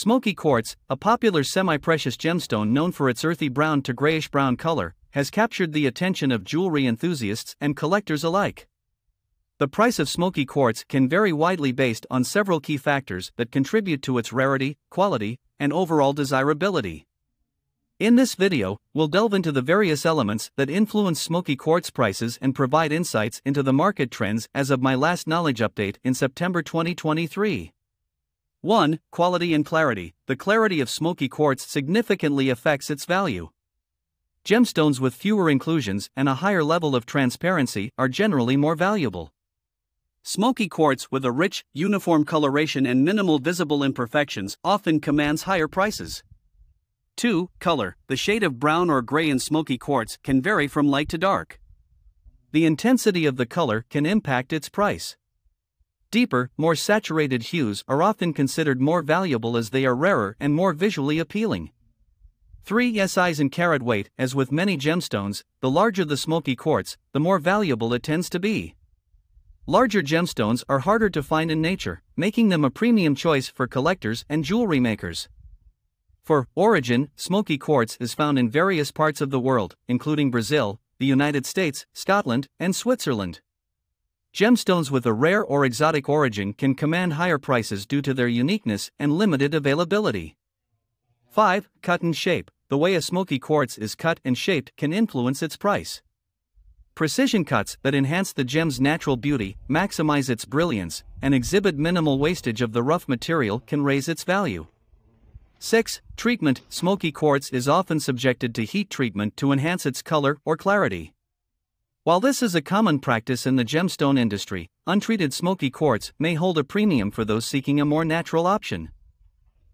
Smoky quartz, a popular semi precious gemstone known for its earthy brown to grayish brown color, has captured the attention of jewelry enthusiasts and collectors alike. The price of smoky quartz can vary widely based on several key factors that contribute to its rarity, quality, and overall desirability. In this video, we'll delve into the various elements that influence smoky quartz prices and provide insights into the market trends as of my last knowledge update in September 2023. 1. Quality and clarity. The clarity of smoky quartz significantly affects its value. Gemstones with fewer inclusions and a higher level of transparency are generally more valuable. Smoky quartz with a rich, uniform coloration and minimal visible imperfections often commands higher prices. 2. Color The shade of brown or gray in smoky quartz can vary from light to dark. The intensity of the color can impact its price. Deeper, more saturated hues are often considered more valuable as they are rarer and more visually appealing. 3 SIs in carat weight As with many gemstones, the larger the smoky quartz, the more valuable it tends to be. Larger gemstones are harder to find in nature, making them a premium choice for collectors and jewelry makers. For origin, smoky quartz is found in various parts of the world, including Brazil, the United States, Scotland, and Switzerland. Gemstones with a rare or exotic origin can command higher prices due to their uniqueness and limited availability. 5. Cut and shape. The way a smoky quartz is cut and shaped can influence its price. Precision cuts that enhance the gem's natural beauty, maximize its brilliance, and exhibit minimal wastage of the rough material can raise its value. 6. Treatment Smoky quartz is often subjected to heat treatment to enhance its color or clarity. While this is a common practice in the gemstone industry, untreated smoky quartz may hold a premium for those seeking a more natural option.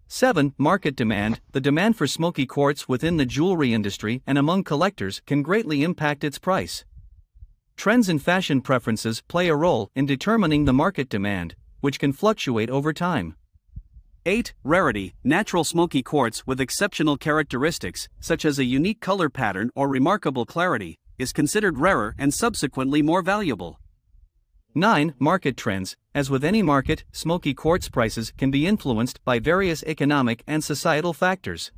7. Market demand The demand for smoky quartz within the jewelry industry and among collectors can greatly impact its price. Trends in fashion preferences play a role in determining the market demand, which can fluctuate over time. 8. Rarity Natural smoky quartz with exceptional characteristics, such as a unique color pattern or remarkable clarity, is considered rarer and subsequently more valuable. 9. Market trends As with any market, smoky quartz prices can be influenced by various economic and societal factors.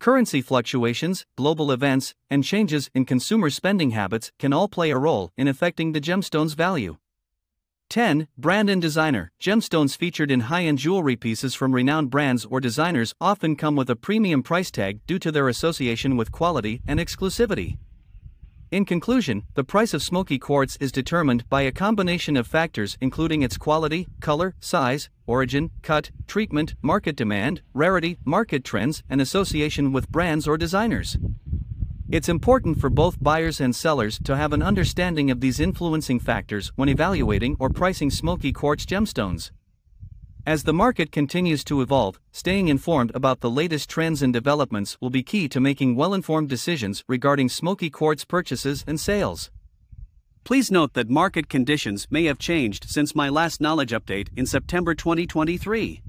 Currency fluctuations, global events, and changes in consumer spending habits can all play a role in affecting the gemstone's value. 10. Brand and designer. Gemstones featured in high end jewelry pieces from renowned brands or designers often come with a premium price tag due to their association with quality and exclusivity. In conclusion, the price of smoky quartz is determined by a combination of factors including its quality, color, size, origin, cut, treatment, market demand, rarity, market trends, and association with brands or designers. It's important for both buyers and sellers to have an understanding of these influencing factors when evaluating or pricing smoky quartz gemstones. As the market continues to evolve, staying informed about the latest trends and developments will be key to making well informed decisions regarding smoky quartz purchases and sales. Please note that market conditions may have changed since my last knowledge update in September 2023.